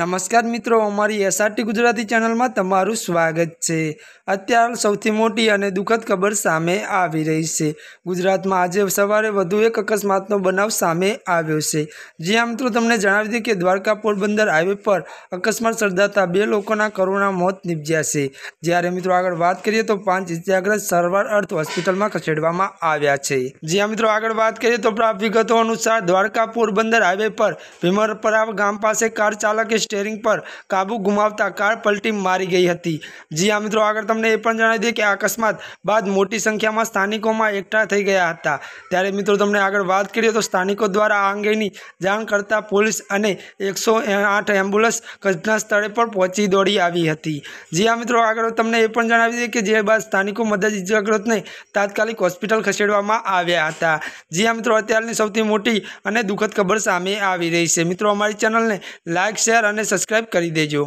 नमस्कार मित्रों हमारी SRT गुजराती चैनल में तुम्हारो स्वागत छे અત્યાર સૌથી મોટી અને દુખદ ખબર સામે આવી રહી છે ગુજરાતમાં આજે સવારે વધુ એક અકસ્માતનો બનાવ સામે આવ્યો છે જે આમ તો તમને જણાવી દીધું કે દ્વારકા પોરબંદર હાઈવે પર અકસ્માત સર્જતા બે લોકોના કરુણ મોત નિપજાશે જ્યારે મિત્રો આગળ વાત કરીએ તો પાંચ ઈજાગ્રસ્ત સારવાર અર્થ હોસ્પિટલમાં ખસેડવામાં આવ્યા છે જે આમ મિત્રો આગળ વાત કરીએ તો પ્રાપ્ત વિગત અનુસાર દ્વારકા પોરબંદર હાઈવે પર વિમરપરા ગામ પાસે કાર ચાલકે स्टीयरिंग पर काबू घुमावता कार पलटि मारी गई थी जी हां मित्रों अगर तुमने ये पण जना दी कि अकस्मात बाद मोटी संख्या में स्थानिकोमा इकट्ठा થઈ ગયા હતા ત્યારે મિત્રો તમને આગળ વાત કરીએ તો स्थानिको द्वारा aangeની જાણ કરતા પોલીસ અને 108 એમ્બ્યુલન્સ ઘટના સ્થળે પર પોંછી દોડી આવી હતી જી હા મિત્રો આગળ તમને એ પણ જણાવી દી કે જે બાદ स्थानिको મદદ જાગૃત ન તાત્કાલિક હોસ્પિટલ ખસેડવામાં આવ્યા હતા જી મિત્રો અત્યારની સૌથી મોટી અને દુઃખદ ખબર સામે આવી રહી છે મિત્રો અમારી ચેનલને લાઈક સબ્સ્ક્રાઇબ શેર અને સબસ્ક્રાઈબ કરી દેજો